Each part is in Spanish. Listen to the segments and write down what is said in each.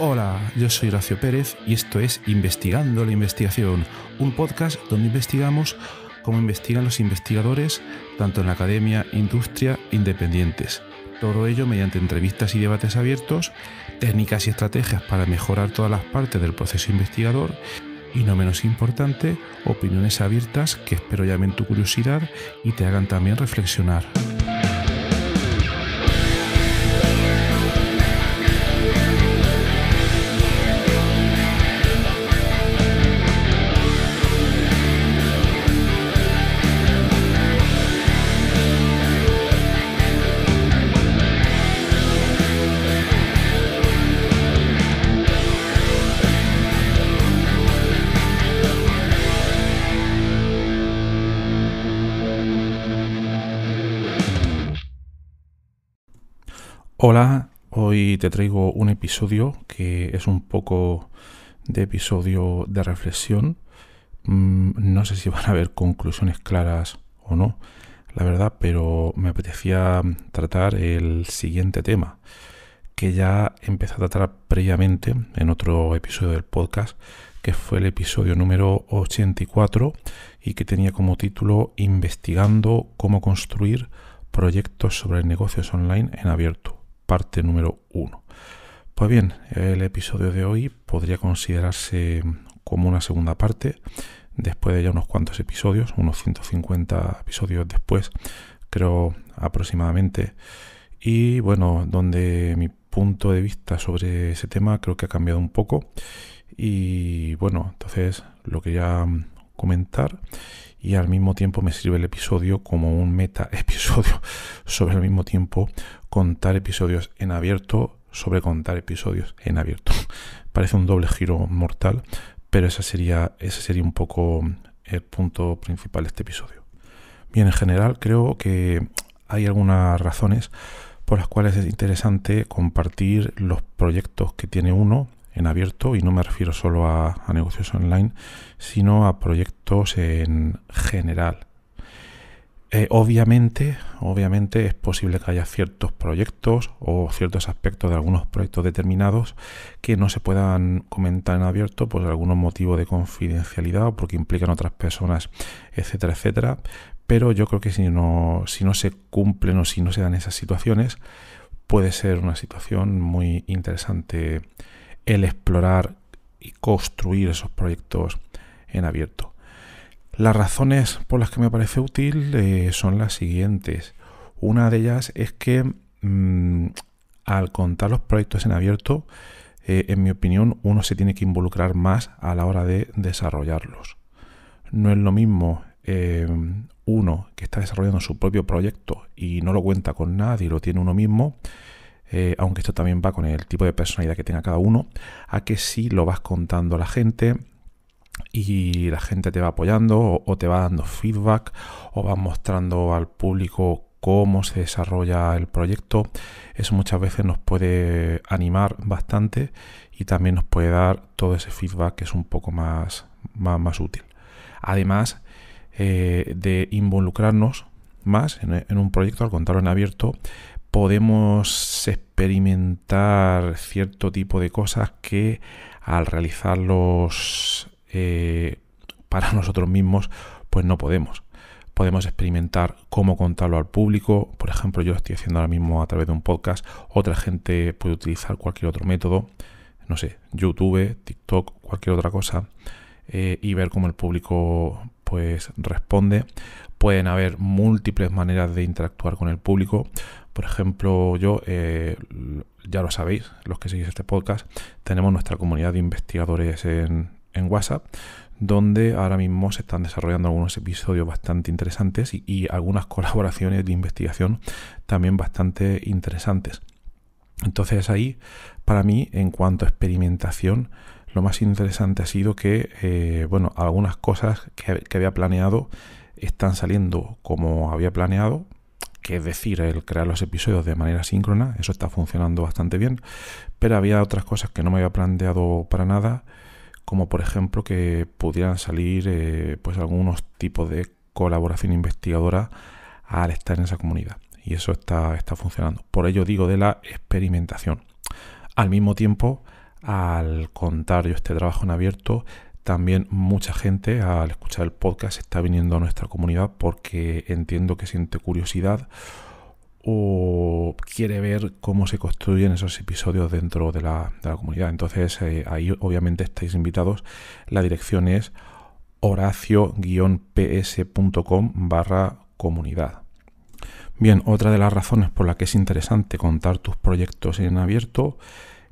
Hola, yo soy Horacio Pérez y esto es Investigando la Investigación, un podcast donde investigamos cómo investigan los investigadores, tanto en la academia, industria, independientes. Todo ello mediante entrevistas y debates abiertos, técnicas y estrategias para mejorar todas las partes del proceso investigador y, no menos importante, opiniones abiertas que espero llamen tu curiosidad y te hagan también reflexionar. Hola, hoy te traigo un episodio que es un poco de episodio de reflexión. Mm, no sé si van a haber conclusiones claras o no, la verdad, pero me apetecía tratar el siguiente tema, que ya empecé a tratar previamente en otro episodio del podcast, que fue el episodio número 84 y que tenía como título Investigando cómo construir proyectos sobre negocios online en abierto parte número 1. Pues bien, el episodio de hoy podría considerarse como una segunda parte. Después de ya unos cuantos episodios, unos 150 episodios después, creo aproximadamente. Y bueno, donde mi punto de vista sobre ese tema creo que ha cambiado un poco. Y bueno, entonces lo quería comentar y al mismo tiempo me sirve el episodio como un meta episodio sobre al mismo tiempo contar episodios en abierto sobre contar episodios en abierto. Parece un doble giro mortal, pero ese sería, ese sería un poco mm, el punto principal de este episodio. Bien, en general creo que hay algunas razones por las cuales es interesante compartir los proyectos que tiene uno en abierto y no me refiero solo a, negocios online, sino a proyectos en general. Eh, obviamente, obviamente es posible que haya ciertos proyectos o ciertos aspectos de algunos proyectos determinados que no se puedan comentar en abierto por algún motivo de confidencialidad o porque implican otras personas, etcétera, etcétera. Pero yo creo que si no, si no se cumplen o si no se dan esas situaciones, puede ser una situación muy interesante el explorar y construir esos proyectos en abierto. Las razones por las que me parece útil eh, son las siguientes. Una de ellas es que mm, al contar los proyectos en abierto, eh, en mi opinión, uno se tiene que involucrar más a la hora de desarrollarlos. No es lo mismo eh, uno que está desarrollando su propio proyecto y no lo cuenta con nadie, lo tiene uno mismo, eh, aunque esto también va con el tipo de personalidad que tenga cada uno, a que si lo vas contando a la gente y la gente te va apoyando o, te va dando feedback o va mostrando al público cómo se desarrolla el proyecto. Eso muchas veces nos puede animar bastante y también nos puede dar todo ese feedback que es un poco más, más, útil. Además eh, de involucrarnos más en, en, un proyecto, al contarlo en abierto, podemos experimentar cierto tipo de cosas que al realizarlos eh, para nosotros mismos, pues no podemos. Podemos experimentar cómo contarlo al público. Por ejemplo, yo lo estoy haciendo ahora mismo a través de un podcast. Otra gente puede utilizar cualquier otro método. No sé, YouTube, TikTok, cualquier otra cosa. Eh, y ver cómo el público pues responde. Pueden haber múltiples maneras de interactuar con el público. Por ejemplo, yo, eh, ya lo sabéis, los que seguís este podcast, tenemos nuestra comunidad de investigadores en, WhatsApp, donde ahora mismo se están desarrollando algunos episodios bastante interesantes y, algunas colaboraciones de investigación también bastante interesantes. Entonces ahí, para mí, en cuanto a experimentación, lo más interesante ha sido que, eh, bueno, algunas cosas que, había planeado están saliendo como había planeado, que es decir, el crear los episodios de manera síncrona, eso está funcionando bastante bien, pero había otras cosas que no me había planteado para nada, como por ejemplo que pudieran salir eh, pues algunos tipos de colaboración investigadora al estar en esa comunidad. Y eso está, está funcionando. Por ello digo de la experimentación. Al mismo tiempo, al contar yo este trabajo en abierto, también mucha gente al escuchar el podcast está viniendo a nuestra comunidad porque entiendo que siente curiosidad o quiere ver cómo se construyen esos episodios dentro de la, comunidad. Entonces eh, ahí obviamente estáis invitados. La dirección es horacio-ps.com barra comunidad. Bien, otra de las razones por la que es interesante contar tus proyectos en abierto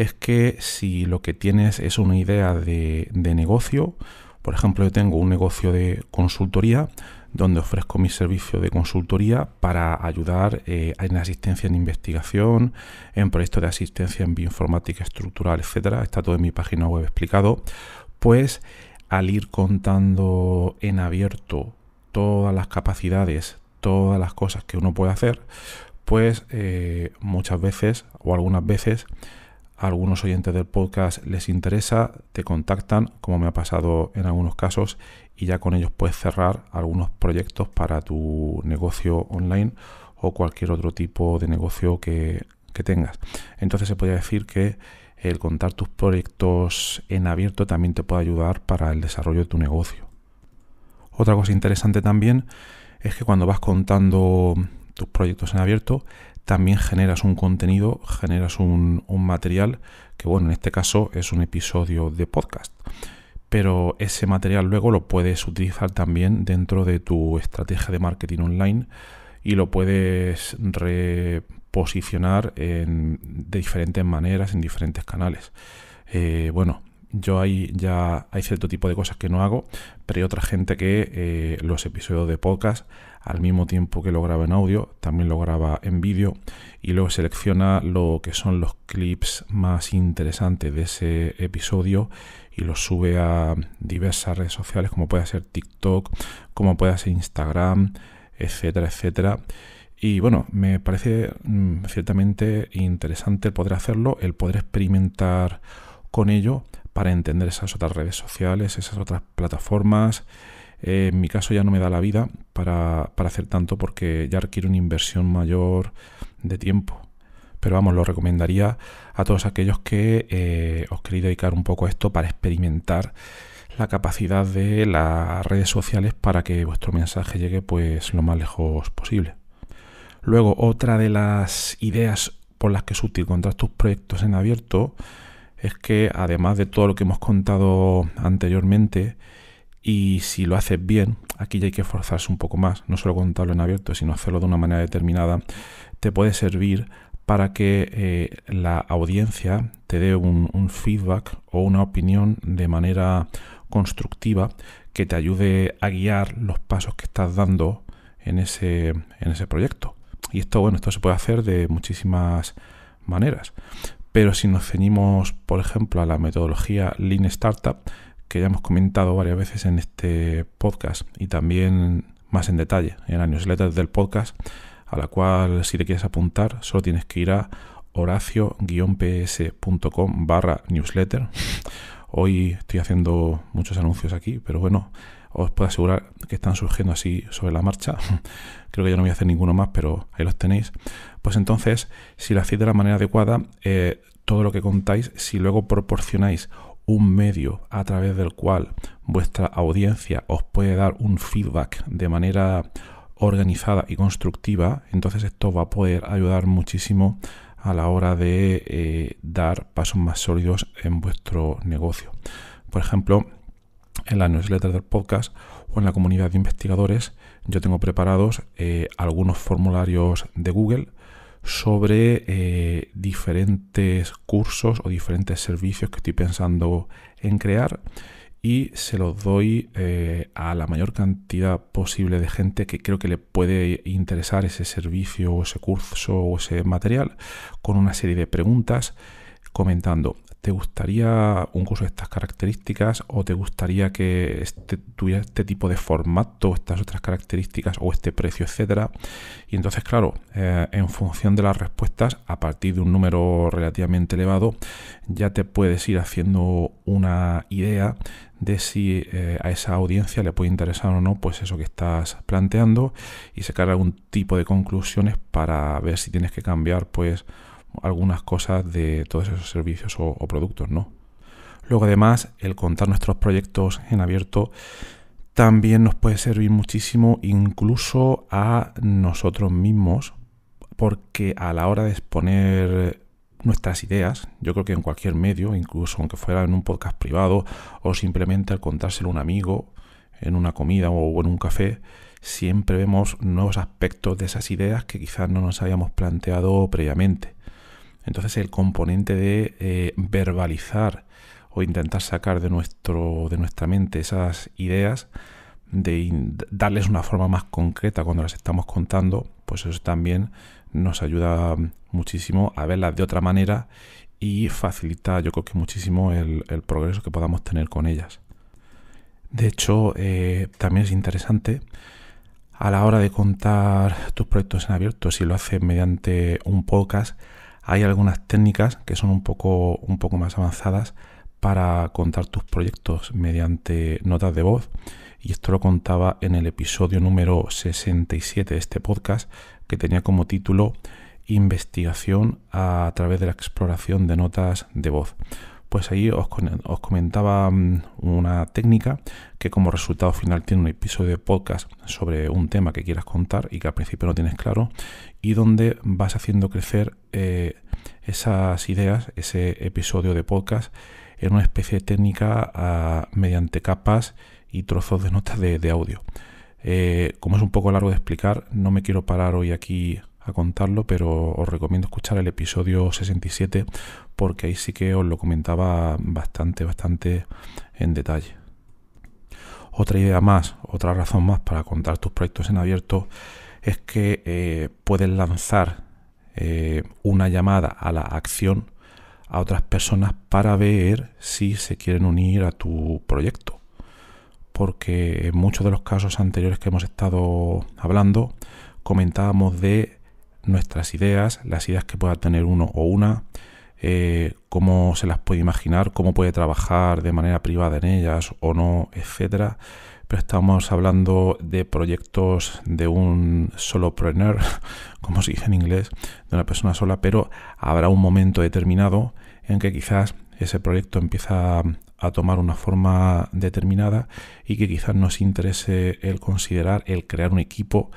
es que si lo que tienes es una idea de, negocio, por ejemplo, yo tengo un negocio de consultoría donde ofrezco mi servicio de consultoría para ayudar eh, en asistencia en investigación, en proyectos de asistencia en bioinformática estructural, etcétera. Está todo en mi página web explicado. Pues al ir contando en abierto todas las capacidades, todas las cosas que uno puede hacer, pues eh, muchas veces o algunas veces algunos oyentes del podcast les interesa, te contactan, como me ha pasado en algunos casos, y ya con ellos puedes cerrar algunos proyectos para tu negocio online o cualquier otro tipo de negocio que, que tengas. Entonces se podría decir que el contar tus proyectos en abierto también te puede ayudar para el desarrollo de tu negocio. Otra cosa interesante también es que cuando vas contando tus proyectos en abierto, también generas un contenido, generas un, material que, bueno, en este caso es un episodio de podcast pero ese material luego lo puedes utilizar también dentro de tu estrategia de marketing online y lo puedes reposicionar de diferentes maneras en diferentes canales. Eh, bueno, yo ahí ya hay cierto tipo de cosas que no hago, pero hay otra gente que eh, los episodios de podcast, al mismo tiempo que lo graba en audio, también lo graba en vídeo y luego selecciona lo que son los clips más interesantes de ese episodio y los sube a diversas redes sociales, como puede ser TikTok, como puede ser Instagram, etcétera, etcétera. Y bueno, me parece mm, ciertamente interesante el poder hacerlo, el poder experimentar con ello para entender esas otras redes sociales, esas otras plataformas. Eh, en mi caso ya no me da la vida para, hacer tanto porque ya requiere una inversión mayor de tiempo. Pero vamos, lo recomendaría a todos aquellos que eh, os queréis dedicar un poco a esto para experimentar la capacidad de las redes sociales para que vuestro mensaje llegue pues lo más lejos posible. Luego, otra de las ideas por las que es útil encontrar tus proyectos en abierto es que además de todo lo que hemos contado anteriormente, y si lo haces bien, aquí ya hay que esforzarse un poco más, no solo contarlo en abierto, sino hacerlo de una manera determinada, te puede servir para que eh, la audiencia te dé un, un, feedback o una opinión de manera constructiva que te ayude a guiar los pasos que estás dando en ese, en ese proyecto. Y esto, bueno, esto se puede hacer de muchísimas maneras. Pero si nos ceñimos, por ejemplo, a la metodología Lean Startup, que ya hemos comentado varias veces en este podcast y también más en detalle en la newsletter del podcast, a la cual si te quieres apuntar solo tienes que ir a horacio-ps.com barra newsletter. Hoy estoy haciendo muchos anuncios aquí, pero bueno, os puedo asegurar que están surgiendo así sobre la marcha. Creo que yo no voy a hacer ninguno más, pero ahí los tenéis. Pues entonces, si lo hacéis de la manera adecuada, eh, todo lo que contáis, si luego proporcionáis un medio a través del cual vuestra audiencia os puede dar un feedback de manera organizada y constructiva, entonces esto va a poder ayudar muchísimo a la hora de eh, dar pasos más sólidos en vuestro negocio. Por ejemplo, en la newsletter del podcast o en la comunidad de investigadores, yo tengo preparados eh, algunos formularios de Google sobre eh, diferentes cursos o diferentes servicios que estoy pensando en crear y se los doy eh, a la mayor cantidad posible de gente que creo que le puede interesar ese servicio o ese curso o ese material con una serie de preguntas comentando ¿te gustaría un curso de estas características o te gustaría que este, tuviera este tipo de formato, estas otras características o este precio, etcétera? Y entonces, claro, eh, en función de las respuestas, a partir de un número relativamente elevado, ya te puedes ir haciendo una idea de si eh, a esa audiencia le puede interesar o no, pues eso que estás planteando y sacar algún tipo de conclusiones para ver si tienes que cambiar, pues algunas cosas de todos esos servicios o, productos, ¿no? Luego además el contar nuestros proyectos en abierto también nos puede servir muchísimo incluso a nosotros mismos porque a la hora de exponer nuestras ideas, yo creo que en cualquier medio, incluso aunque fuera en un podcast privado o simplemente al contárselo a un amigo en una comida o en un café, siempre vemos nuevos aspectos de esas ideas que quizás no nos habíamos planteado previamente. Entonces el componente de eh, verbalizar o intentar sacar de, nuestro, de nuestra mente esas ideas, de darles una forma más concreta cuando las estamos contando, pues eso también nos ayuda muchísimo a verlas de otra manera y facilita yo creo que muchísimo el, progreso que podamos tener con ellas. De hecho, eh, también es interesante a la hora de contar tus proyectos en abierto, si lo haces mediante un podcast, hay algunas técnicas que son un poco, un poco más avanzadas para contar tus proyectos mediante notas de voz. Y esto lo contaba en el episodio número 67 de este podcast, que tenía como título Investigación a través de la exploración de notas de voz pues ahí os, comentaba mm, una técnica que como resultado final tiene un episodio de podcast sobre un tema que quieras contar y que al principio no tienes claro y donde vas haciendo crecer eh, esas ideas, ese episodio de podcast en una especie de técnica ah, mediante capas y trozos de notas de, audio. Eh, como es un poco largo de explicar, no me quiero parar hoy aquí contarlo, pero os recomiendo escuchar el episodio 67 porque ahí sí que os lo comentaba bastante, bastante en detalle. Otra idea más, otra razón más para contar tus proyectos en abierto es que eh, puedes lanzar eh, una llamada a la acción a otras personas para ver si se quieren unir a tu proyecto. Porque en muchos de los casos anteriores que hemos estado hablando comentábamos de nuestras ideas, las ideas que pueda tener uno o una, eh, cómo se las puede imaginar, cómo puede trabajar de manera privada en ellas o no, etcétera. Pero estamos hablando de proyectos de un solopreneur, como se dice en inglés, de una persona sola, pero habrá un momento determinado en que quizás ese proyecto empieza a tomar una forma determinada y que quizás nos interese el considerar el crear un equipo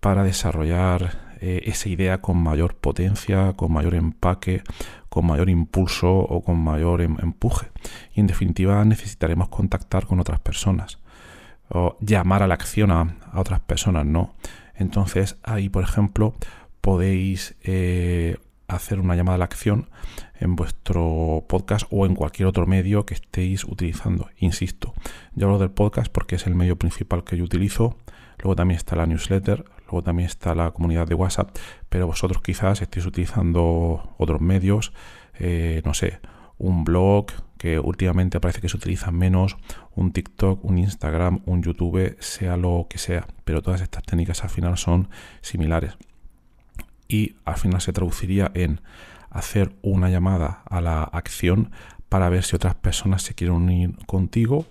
para desarrollar eh, esa idea con mayor potencia, con mayor empaque, con mayor impulso o con mayor em, empuje. Y en definitiva necesitaremos contactar con otras personas o llamar a la acción a, otras personas, ¿no? Entonces ahí, por ejemplo, podéis eh, hacer una llamada a la acción en vuestro podcast o en cualquier otro medio que estéis utilizando. Insisto, yo hablo del podcast porque es el medio principal que yo utilizo. Luego también está la newsletter, Luego también está la comunidad de WhatsApp, pero vosotros quizás estéis utilizando otros medios, eh, no sé, un blog que últimamente parece que se utiliza menos, un TikTok, un Instagram, un YouTube, sea lo que sea, pero todas estas técnicas al final son similares. Y al final se traduciría en hacer una llamada a la acción para ver si otras personas se quieren unir contigo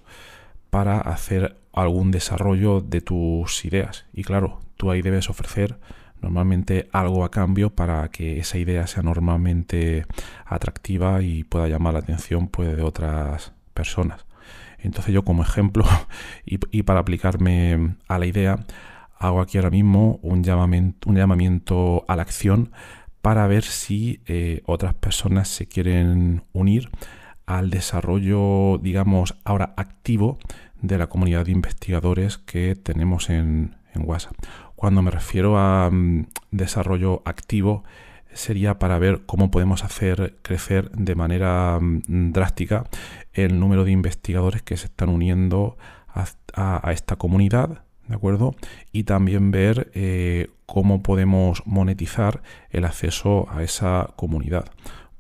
para hacer algún desarrollo de tus ideas. Y claro, tú ahí debes ofrecer normalmente algo a cambio para que esa idea sea normalmente atractiva y pueda llamar la atención pues, de otras personas. Entonces yo como ejemplo y, para aplicarme a la idea, hago aquí ahora mismo un llamamiento, un llamamiento a la acción para ver si eh, otras personas se quieren unir al desarrollo, digamos, ahora activo de la comunidad de investigadores que tenemos en, en WhatsApp. Cuando me refiero a mm, desarrollo activo, sería para ver cómo podemos hacer crecer de manera mm, drástica el número de investigadores que se están uniendo a, esta comunidad, ¿de acuerdo? Y también ver eh, cómo podemos monetizar el acceso a esa comunidad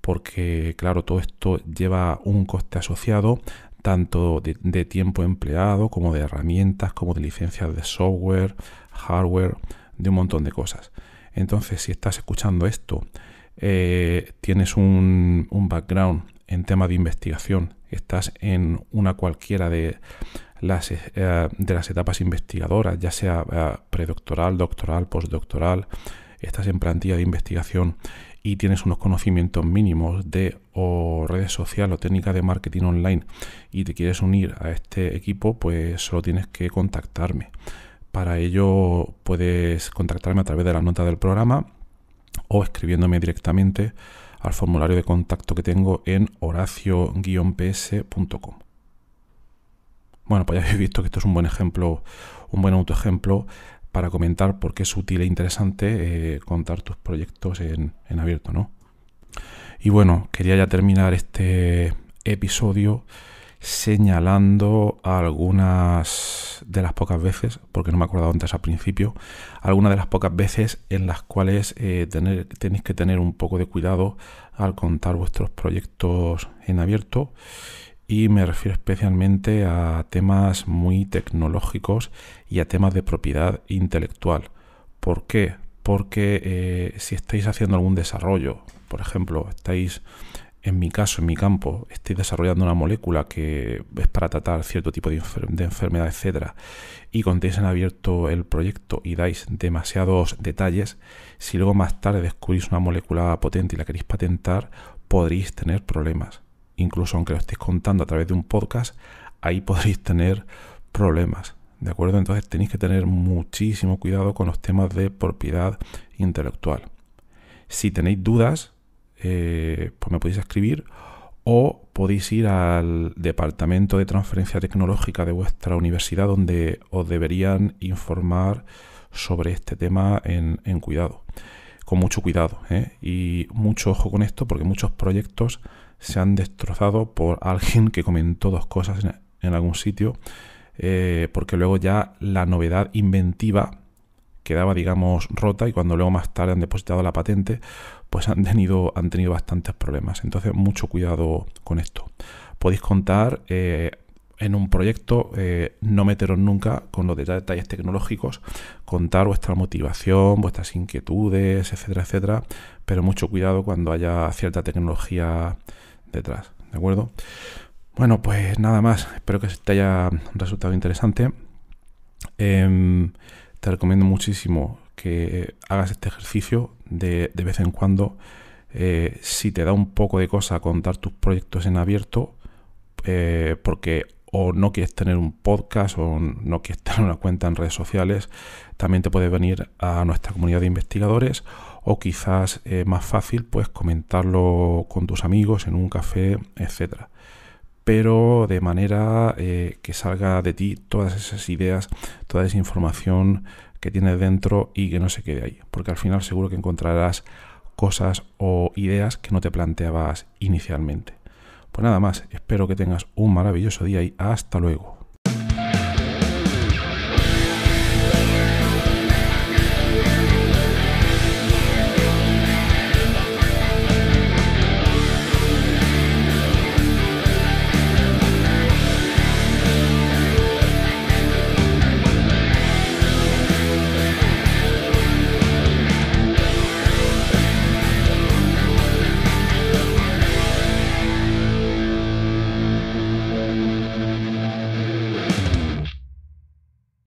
porque claro, todo esto lleva un coste asociado tanto de, tiempo empleado como de herramientas, como de licencias de software, hardware, de un montón de cosas. Entonces, si estás escuchando esto, eh, tienes un, un, background en tema de investigación, estás en una cualquiera de las, eh, de las etapas investigadoras, ya sea eh, predoctoral, doctoral, postdoctoral, estás en plantilla de investigación y tienes unos conocimientos mínimos de redes sociales o técnicas de marketing online y te quieres unir a este equipo, pues solo tienes que contactarme. Para ello puedes contactarme a través de la nota del programa o escribiéndome directamente al formulario de contacto que tengo en horacio-ps.com. Bueno, pues ya habéis visto que esto es un buen ejemplo, un buen autoejemplo para comentar por qué es útil e interesante eh, contar tus proyectos en, abierto, ¿no? Y bueno, quería ya terminar este episodio señalando algunas de las pocas veces, porque no me he antes al principio, algunas de las pocas veces en las cuales eh, tenéis que tener un poco de cuidado al contar vuestros proyectos en abierto y me refiero especialmente a temas muy tecnológicos y a temas de propiedad intelectual. ¿Por qué? Porque eh, si estáis haciendo algún desarrollo, por ejemplo, estáis, en mi caso, en mi campo, estáis desarrollando una molécula que es para tratar cierto tipo de, de enfermedad, etc., y contéis en abierto el proyecto y dais demasiados detalles, si luego más tarde descubrís una molécula potente y la queréis patentar, podréis tener problemas incluso aunque lo estéis contando a través de un podcast, ahí podréis tener problemas. ¿De acuerdo? Entonces tenéis que tener muchísimo cuidado con los temas de propiedad intelectual. Si tenéis dudas, eh, pues me podéis escribir o podéis ir al departamento de transferencia tecnológica de vuestra universidad donde os deberían informar sobre este tema en, cuidado, con mucho cuidado ¿eh? y mucho ojo con esto porque muchos proyectos se han destrozado por alguien que comentó dos cosas en, algún sitio, eh, porque luego ya la novedad inventiva quedaba, digamos, rota y cuando luego más tarde han depositado la patente, pues han tenido, han tenido bastantes problemas. Entonces, mucho cuidado con esto. Podéis contar eh, en un proyecto, eh, no meteros nunca con los detalles tecnológicos, contar vuestra motivación, vuestras inquietudes, etcétera, etcétera, pero mucho cuidado cuando haya cierta tecnología detrás, ¿de acuerdo? Bueno, pues nada más, espero que te haya resultado interesante. Em, te recomiendo muchísimo que hagas este ejercicio de, vez en cuando. Eh, si te da un poco de cosa contar tus proyectos en abierto, eh, porque o no quieres tener un podcast o no quieres tener una cuenta en redes sociales, también te puedes venir a nuestra comunidad de investigadores o quizás eh, más fácil pues comentarlo con tus amigos en un café, etc. Pero de manera eh, que salga de ti todas esas ideas, toda esa información que tienes dentro y que no se quede ahí, porque al final seguro que encontrarás cosas o ideas que no te planteabas inicialmente. Pues nada más, espero que tengas un maravilloso día y hasta luego.